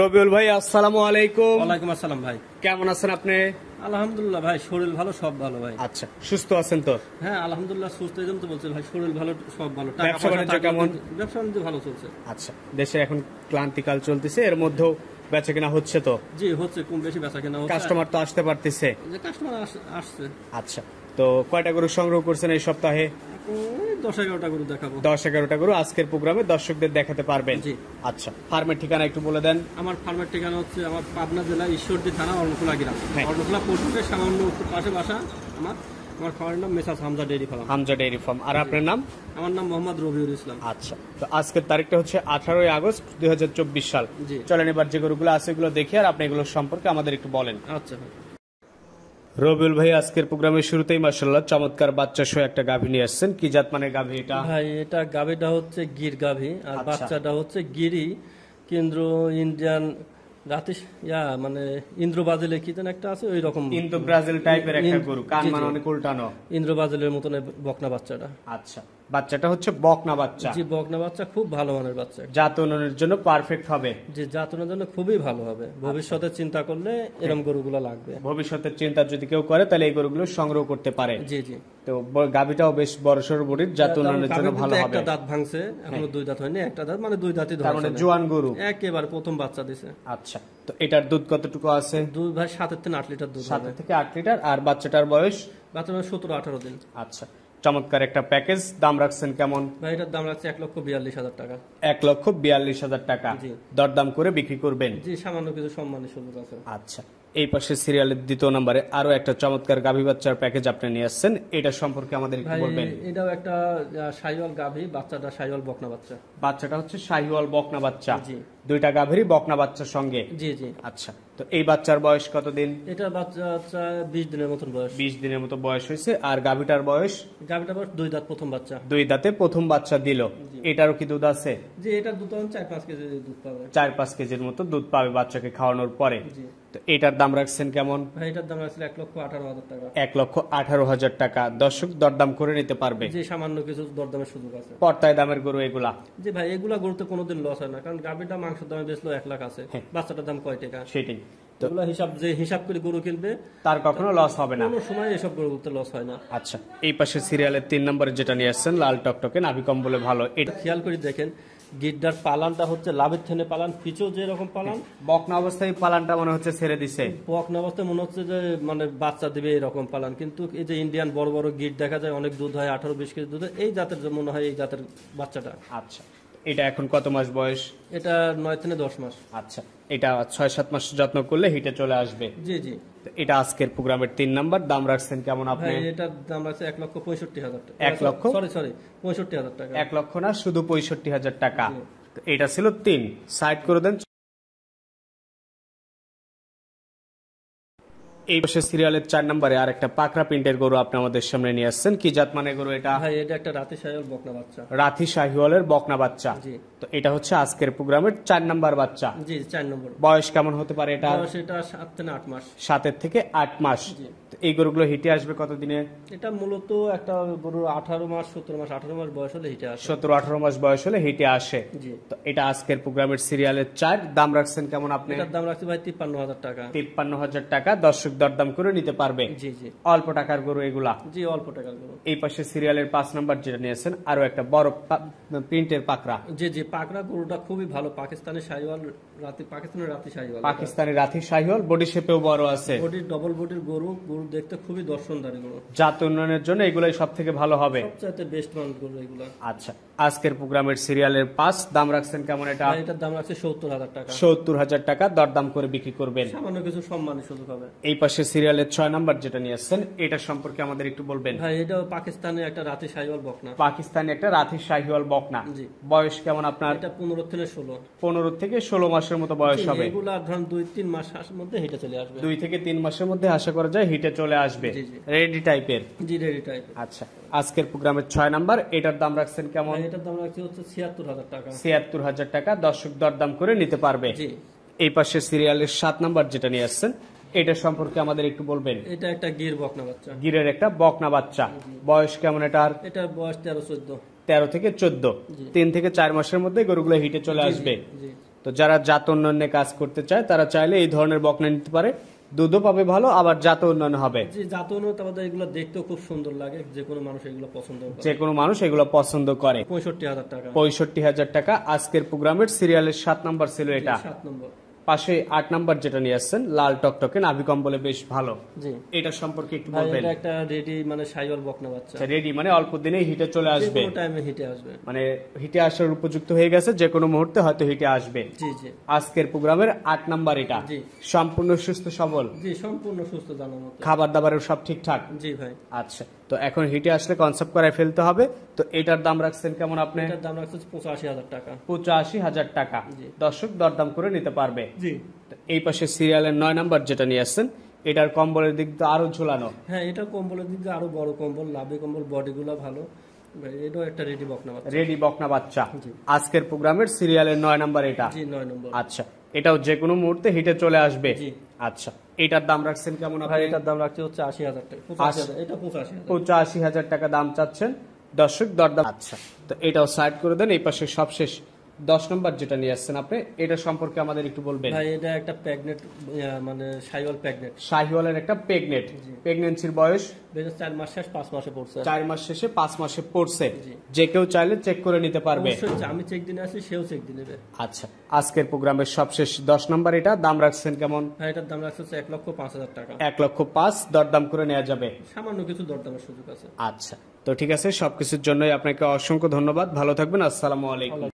রবিউল ভাই আসসালাম আলাইকুম ওয়ালাইকুম আসসালাম ভাই কেমন আছেন আপনি আলহামদুলিল্লাহ ভাই শরীর ভালো সব ভালো ভাই আচ্ছা সুস্থ আছেন তো হ্যাঁ আলহামদুলিল্লাহ সুস্থ এজন্য তো বলছেন ভাই শরীর ভালো সব ভালো ব্যবসা বাণিজ্য কেমন ব্যবসা ভালো চলছে আচ্ছা দেশে এখন ক্লান্তিকাল চলতেছে এর মধ্যেও বেচা কেনা হচ্ছে তো জি হচ্ছে কম বেশি বেচা কেনা কাস্টমার তো আসতে পারতেছে কাস্টমার আসছে আচ্ছা তো কয়টা গরু সংগ্রহ করছেন এই সপ্তাহে দশ এগারোটা গরু দেখাবো দশ এগারোটা গরু আজকের প্রোগ্রামে দর্শকদের দেখাতে পারবেন জি আচ্ছা ফার্মের ঠিকানা একটু বলে দেন আমার ফার্মের ঠিকানা হচ্ছে আমার পাবনা জেলা ঈশ্বরদী থানা অর্ণকুলা গ্রাম হ্যাঁ। অর্ণকুলা পোর্টের সামান্য পাশে বাসা আমার আমার খাওয়ার নাম মেসাজ Hamza dairy farm Hamza dairy farm আর আপনার নাম আমার নাম মোহাম্মদ রবিউল ইসলাম আচ্ছা তো আজকের তারিখটা হচ্ছে আঠারোই আগস্ট দুই সাল চলেন এবার যে গরুগুলো আছে এগুলো দেখি আর আপনি এগুলো সম্পর্কে আমাদের একটু বলেন আচ্ছা রবিউল ভাই আজকের প্রোগ্রামের শুরুতেই মাসাল্লাহ চমৎকার বাচ্চা সহ একটা গাভী নিয়ে আসছেন কি জাত মানে গাভী এটা ভাই এটা গাভীটা হচ্ছে গির গাভী আর আচ্ছা। বাচ্চাটা হচ্ছে গিরি কেন্দ্র ইন্ডিয়ান রাতে ইয়া মানে ইন্দ্র বাজেলে কি যেন একটা আছে ওই রকম ইন্দ্র ব্রাজিল টাইপের একটা গরু কান মানে অনেক উল্টানো ইন্দ্র বাজেলের মতন বকনা বাচ্চাটা আচ্ছা বাচ্চাটা হচ্ছে বকনা বাচ্চা জি বকনা বাচ্চা খুব ভালো মানের বাচ্চা যাতনের জন্য পারফেক্ট হবে জি যাতনের জন্য খুবই ভালো হবে আচ্ছা। ভবিষ্যতে চিন্তা করলে এরকম গরুগুলো লাগবে ভবিষ্যতে চিন্তা যদি কেউ করে তাহলে এই গরুগুলো সংগ্রহ করতে পারে জি জি তো গাবিটাও বেশ বড় সড় বডির যাতনের মানে জন্য ভালো হবে একটা দাঁত ভাঙছে এখনো হ্যাঁ। দুই দাঁত হয়নি একটা দাঁত মানে দুই দাঁতই ধরে মানে জোয়ান গরু একেবারে প্রথম বাচ্চা দিছে আচ্ছা তো এটার দুধ কতটুকু আছে দুই ভাই সাতের থেকে আট লিটার দুধ সাতের থেকে আট লিটার আর বাচ্চাটার বয়স বাচ্চাটার সতেরো আঠারো দিন আচ্ছা চমৎকার একটা প্যাকেজ দাম রাখছেন কেমন এটার দাম রাখছে এক লক্ষ বিয়াল্লিশ হাজার টাকা এক লক্ষ বিয়াল্লিশ হাজার টাকা দরদাম করে বিক্রি করবেন জি সামান্য কিছু সম্মানের সুযোগ আছে আচ্ছা এই পাশে সিরিয়ালের দ্বিতীয় নম্বরে আরো একটা চমৎকার গাভী বাচ্চার প্যাকেজ আপনি নিয়ে আসছেন এটা সম্পর্কে আমাদের কি বলবেন এটাও একটা সাইওয়াল গাভী বাচ্চাটা সাইওয়াল বকনা বাচ্চা বাচ্চাটা হচ্ছে সাইওয়াল বকনা বাচ্চা জি দুইটা গাভীরই বকনা বাচ্চার সঙ্গে জি জি আচ্ছা তো এই বাচ্চার বয়স কত দিন এটা বাচ্চা 20 দিনের মতন বয়স 20 দিনের মতো বয়স হয়েছে আর গাভীটার বয়স গাভীটার বয়স দুই দাঁত প্রথম বাচ্চা দুই দাঁতে প্রথম বাচ্চা দিল এটারও কি দুধ আছে জি এটা দুধ 4-5 কেজি দুধ পাবে 4-5 কেজির মতো দুধ পাবে বাচ্চাকে খাওয়ানোর পরে জি এটার দাম রাখছেন কেমন এটার দাম এক লক্ষ আঠারো হাজার টাকা এক লক্ষ আঠারো হাজার টাকা দর্শক দরদাম করে নিতে পারবে যে সামান্য কিছু দরদামের সুযোগ আছে পর্তায় দামের গরু এগুলা যে ভাই এগুলা তো কোনোদিন লস হয় না কারণ গাভীটা মাংসের দামে বেশ এক লাখ আছে হ্যাঁ। বাচ্চাটার দাম কয় টাকা সেটাই হিসাব যে হিসাব করে গরু কিনবে তার কখনো লস হবে না কোনো সময় এসব গরুতে লস হয় না আচ্ছা এই পাশে সিরিয়ালের তিন নম্বরে যেটা নিয়ে আসছেন লাল টকটকে নাভি বলে ভালো এটা খেয়াল করে দেখেন গিড্ডার পালানটা হচ্ছে লাভের থেনে পালান পিছু যেরকম পালান বকনা অবস্থায় পালানটা মনে হচ্ছে ছেড়ে দিছে বকনা অবস্থায় মনে হচ্ছে যে মানে বাচ্চা দিবে এরকম পালান কিন্তু এই যে ইন্ডিয়ান বড় বড় গিট দেখা যায় অনেক দুধ হয় আঠারো বিশ কেজি দুধ এই জাতের মনে হয় এই জাতের বাচ্চাটা আচ্ছা এটা এখন কত মাস বয়স এটা নয় থেকে দশ মাস আচ্ছা এটা ছয় সাত মাস যত্ন করলে হিটে চলে আসবে জি জি এটা আজকের প্রোগ্রামের তিন নাম্বার দাম রাখছেন কেমন আপনি হ্যাঁ, এটা দাম রাখছে এক লক্ষ পঁয়ষট্টি হাজার টাকা এক লক্ষ সরি সরি পঁয়ষট্টি হাজার টাকা এক লক্ষ না শুধু পঁয়ষট্টি হাজার টাকা এটা ছিল তিন সাইড করে দেন এই বসে সিরিয়ালের চার নম্বরে আর একটা পাকড়া প্রিন্টের গরু আপনি আমাদের সামনে নিয়ে আসছেন কি জাত মানে গরু এটা হ্যাঁ এটা একটা রাতি শাহিওয়াল বকনা বাচ্চা রাতি শাহিওয়ালের বকনা বাচ্চা জি তো এটা হচ্ছে আজকের প্রোগ্রামের চার নাম্বার বাচ্চা জি চার নম্বর বয়স কেমন হতে পারে এটা বয়স এটা সাত থেকে আট মাস সাতের থেকে আট মাস এই গরুগুলো হিটে আসবে কতদিনে এটা মূলত একটা গরুর আঠারো মাস সতেরো মাস আঠারো মাস বয়স হলে হিটে আসে সতেরো আঠারো মাস বয়স হলে হিটে আসে তো এটা আজকের প্রোগ্রামের সিরিয়ালের চার দাম রাখছেন কেমন আপনি দাম রাখছি ভাই তিপ্পান্ন হাজার টাকা তিপ্পান্ন হাজার টাকা দর্শক দরদাম করে নিতে পারবে জি জি অল্প টাকার গরু এগুলা জি অল্প টাকার গরু এই পাশে সিরিয়ালের পাঁচ নাম্বার যেটা নিয়েছেন আরো একটা বড় প্রিন্টের পাকড়া জি জি পাকড়া গরুটা খুবই ভালো পাকিস্তানের শাহিওয়াল রাতি পাকিস্তানের রাতি শাহিওয়াল পাকিস্তানের রাতি শাহিওয়াল বডি শেপেও বড় আছে বডি ডবল বডির গরু গরু দেখতে খুবই জাত উন্নয়নের জন্য এগুলাই সব থেকে ভালো হবে বেস্ট মান এগুলো আচ্ছা আজকের প্রোগ্রামের সিরিয়ালের দাম রাখছেন কেমন এটা এটার দাম রাখছে সত্তর হাজার টাকা সত্তর হাজার টাকা দরদাম করে বিক্রি করবেন সামান্য কিছু এই পাশে সিরিয়ালের ছয় নাম্বার যেটা নিয়ে আসছেন এটা সম্পর্কে আমাদের একটু বলবেন এটা পাকিস্তানে একটা রাতে শাহিওয়াল বকনা পাকিস্তানে একটা রাতে শাহিওয়াল বকনা বয়স কেমন আপনার এটা পনেরো থেকে ষোলো পনেরো থেকে ষোলো মাসের মতো বয়স হবে এগুলো ধরুন দুই তিন মাস মধ্যে হেঁটে চলে আসবে দুই থেকে তিন মাসের মধ্যে আশা করা যায় হিটে চলে আসবে রেডি টাইপের জি রেডি টাইপের আচ্ছা আজকের প্রোগ্রামের ছয় নাম্বার এটার দাম রাখছেন কেমন হ্যাঁ, এটার দাম রাখছি হচ্ছে ছিয়াত্তর হাজার টাকা ছিয়াত্তর হাজার টাকা দর্শক দরদাম করে নিতে পারবে এই পাশে সিরিয়ালের সাত নাম্বার যেটা নিয়ে আসছেন এটা সম্পর্কে আমাদের একটু বলবেন এটা একটা গির বকনা বাচ্চা গিরের একটা বকনা বাচ্চা বয়স কেমন এটার এটার বয়স তেরো চোদ্দ তেরো থেকে চোদ্দ তিন থেকে চার মাসের মধ্যে গরুগুলো হিটে চলে আসবে তো যারা জাত কাজ করতে চায় তারা চাইলে এই ধরনের বকনা নিতে পারে দুধও পাবে ভালো আবার জাত উন্নয়ন হবে যে জাত উন্নয়ন এগুলো দেখতেও খুব সুন্দর লাগে যে কোনো মানুষ এগুলো পছন্দ যে কোনো মানুষ এগুলো পছন্দ করে পঁয়ষট্টি হাজার টাকা পঁয়ষট্টি হাজার টাকা আজকের প্রোগ্রামের সিরিয়ালের সাত নম্বর ছিল এটা সাত নম্বর পাশে আট নাম্বার যেটা নিয়ে আসছেন লাল টকে নাভি কম্বলে বেশ ভালো এটা সম্পর্কে একটু বলবেন এটা একটা রেডি মানে সাইওয়াল বকনা বাচ্চা রেডি আচ্ছা, মানে অল্প দিনে হিটে চলে আসবে টাইমে হিটে আসবে মানে হিটে আসার উপযুক্ত হয়ে গেছে যে কোনো মুহূর্তে হয়তো হিটে আসবে জি জি আজকের প্রোগ্রামের আট নাম্বার এটা জি সম্পূর্ণ সুস্থ সবল জি সম্পূর্ণ সুস্থ জানার মতো খাবার দাবারের সব ঠিকঠাক জি ভাই আচ্ছা তো এখন হিটে আসলে কনসেপ্ট করায় ফেলতে হবে তো এটার দাম রাখছেন কেমন আপনি এটার দাম রাখছেন পঁচাশি হাজার টাকা পঁচাশি হাজার টাকা দর্শক দরদাম করে নিতে পারবে এই পাশে সিরিয়ালের নয় নাম্বার যেটা নিয়ে আসছেন এটার কম্বলের দিক দিয়ে আরো ঝোলানো হ্যাঁ এটা কম্বলের দিক দিয়ে আরো বড় কম্বল লাভে কম্বল বডিগুলো ভালো এটাও একটা রেডি বকনা বাচ্চা রেডি বকনা বাচ্চা আজকের প্রোগ্রামের সিরিয়ালের নয় নাম্বার এটা জি নয় নম্বর আচ্ছা এটাও যে কোনো মুহূর্তে হিটে চলে আসবে আচ্ছা এটার দাম রাখছেন কেমন ভাই এটার দাম রাখছে হচ্ছে আশি হাজার টাকা এটা পঁচাশি হাজার টাকা দাম চাচ্ছেন দর্শক দরদাম আচ্ছা তো এটাও সাইড করে দেন এই পাশে সবশেষ দশ নম্বর যেটা নিয়ে আসছেন আপনি এটা সম্পর্কে আমাদের একটু বলবেন ভাই এটা একটা প্রেগনেট মানে শাহিওয়াল প্রেগনেট শাহিওয়ালের একটা প্রেগনেট প্রেগনেন্সির বয়স চার মাস শেষ পাঁচ মাসে পড়ছে চার মাস শেষে পাঁচ মাসে পড়ছে যে কেউ চাইলে চেক করে নিতে পারবে আমি চেক দিনে আসি সেও চেক দিয়ে নেবে আচ্ছা আজকের প্রোগ্রামের সবশেষ দশ নম্বর এটা দাম রাখছেন কেমন এটার দাম রাখছে এক লক্ষ পাঁচ হাজার টাকা এক লক্ষ পাঁচ দরদাম করে নেওয়া যাবে সামান্য কিছু দরদামের সুযোগ আছে আচ্ছা তো ঠিক আছে সবকিছুর জন্যই আপনাকে অসংখ্য ধন্যবাদ ভালো থাকবেন আসসালামু আলাইকুম